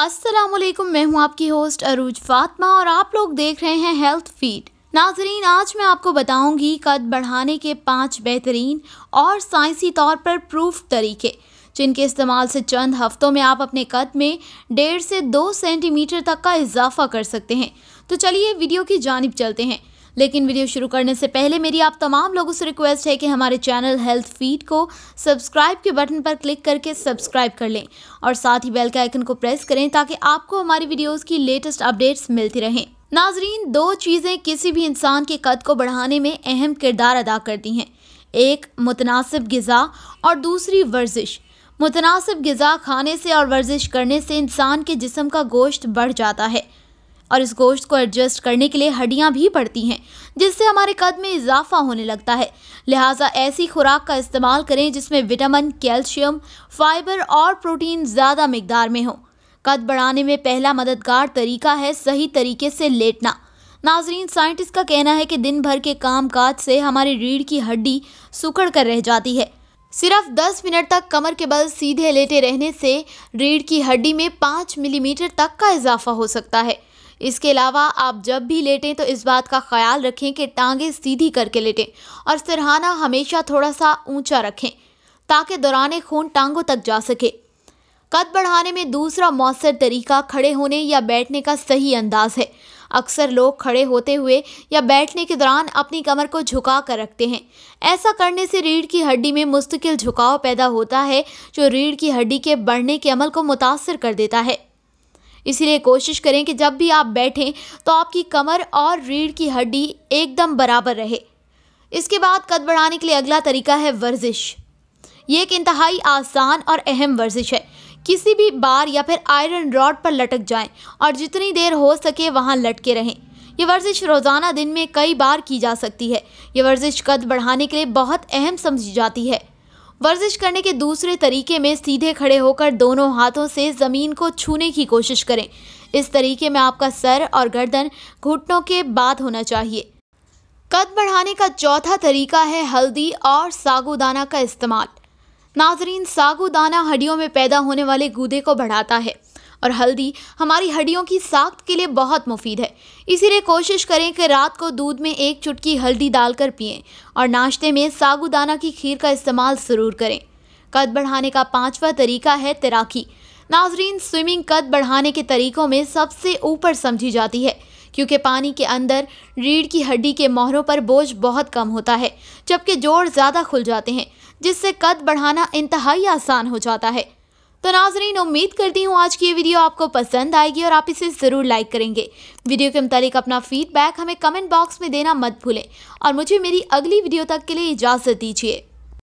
अस्सलाम वालेकुम मैं हूं आपकी होस्ट अरूज फातमा और आप लोग देख रहे हैं हेल्थ फीड नाजरीन आज मैं आपको बताऊंगी कद बढ़ाने के पांच बेहतरीन और साइंसी तौर पर प्रूफ तरीके जिनके इस्तेमाल से चंद हफ्तों में आप अपने कद में डेढ़ से दो सेंटीमीटर तक का इजाफा कर सकते हैं तो चलिए वीडियो की जानब चलते हैं लेकिन वीडियो शुरू करने से पहले मेरी आप तमाम लोगों से रिक्वेस्ट है कि हमारे चैनल हेल्थ फीड को सब्सक्राइब के बटन पर क्लिक करके सब्सक्राइब कर लें और साथ ही बेल के आइकन को प्रेस करें ताकि आपको हमारी वीडियोज़ की लेटेस्ट अपडेट्स मिलती रहें नाजरीन दो चीज़ें किसी भी इंसान के कद को बढ़ाने में अहम किरदार अदा करती हैं एक मुतनासिब गज़ा और दूसरी वर्जिश मुतनासिब गज़ा खाने से और वर्जिश करने से इंसान के जिसम का गोश्त बढ़ जाता है और इस गोश्त को एडजस्ट करने के लिए हड्डियाँ भी पड़ती हैं जिससे हमारे कद में इजाफा होने लगता है लिहाजा ऐसी खुराक का इस्तेमाल करें जिसमें विटामिन कैल्शियम फाइबर और प्रोटीन ज़्यादा मकदार में हो कद बढ़ाने में पहला मददगार तरीका है सही तरीके से लेटना नाजरीन साइंटिस्ट का कहना है कि दिन भर के काम काज से हमारी रीढ़ की हड्डी सुखड़ कर रह जाती है सिर्फ 10 मिनट तक कमर के बल सीधे लेटे रहने से रीढ़ की हड्डी में 5 मिलीमीटर तक का इजाफा हो सकता है इसके अलावा आप जब भी लेटें तो इस बात का ख्याल रखें कि टांगें सीधी करके लेटें और सिरहाना हमेशा थोड़ा सा ऊंचा रखें ताकि दौरान खून टांगों तक जा सके कद बढ़ाने में दूसरा मौसर तरीका खड़े होने या बैठने का सही अंदाज है अक्सर लोग खड़े होते हुए या बैठने के दौरान अपनी कमर को झुका कर रखते हैं ऐसा करने से रीढ़ की हड्डी में मुस्तकिल झुकाव पैदा होता है जो रीढ़ की हड्डी के बढ़ने के अमल को मुतासर कर देता है इसीलिए कोशिश करें कि जब भी आप बैठें तो आपकी कमर और रीढ़ की हड्डी एकदम बराबर रहे इसके बाद कद बढ़ाने के लिए अगला तरीका है वर्जिश ये एक इंतहाई आसान और अहम वर्जिश है किसी भी बार या फिर आयरन रॉड पर लटक जाएं और जितनी देर हो सके वहाँ लटके रहें यह वर्जिश रोज़ाना दिन में कई बार की जा सकती है ये वर्जिश कद बढ़ाने के लिए बहुत अहम समझी जाती है वर्जिश करने के दूसरे तरीके में सीधे खड़े होकर दोनों हाथों से ज़मीन को छूने की कोशिश करें इस तरीके में आपका सर और गर्दन घुटनों के बाद होना चाहिए कद बढ़ाने का चौथा तरीका है हल्दी और सागुदाना का इस्तेमाल नाजरीन सागुदाना हड्डियों में पैदा होने वाले गूदे को बढ़ाता है और हल्दी हमारी हड्डियों की साख्त के लिए बहुत मुफीद है इसीलिए कोशिश करें कि रात को दूध में एक चुटकी हल्दी डालकर पिएं और नाश्ते में सागुदाना की खीर का इस्तेमाल ज़रूर करें कद बढ़ाने का पाँचवा तरीका है तैराकी नाजरीन स्विमिंग कद बढ़ाने के तरीकों में सबसे ऊपर समझी जाती है क्योंकि पानी के अंदर रीढ़ की हड्डी के मोहरों पर बोझ बहुत कम होता है जबकि जोड़ ज़्यादा खुल जाते हैं जिससे कद बढ़ाना इंतहाई आसान हो जाता है तो नाजरीन उम्मीद करती हूँ आज की ये वीडियो आपको पसंद आएगी और आप इसे ज़रूर लाइक करेंगे वीडियो के मुताबिक अपना फीडबैक हमें कमेंट बॉक्स में देना मत भूलें और मुझे मेरी अगली वीडियो तक के लिए इजाज़त दीजिए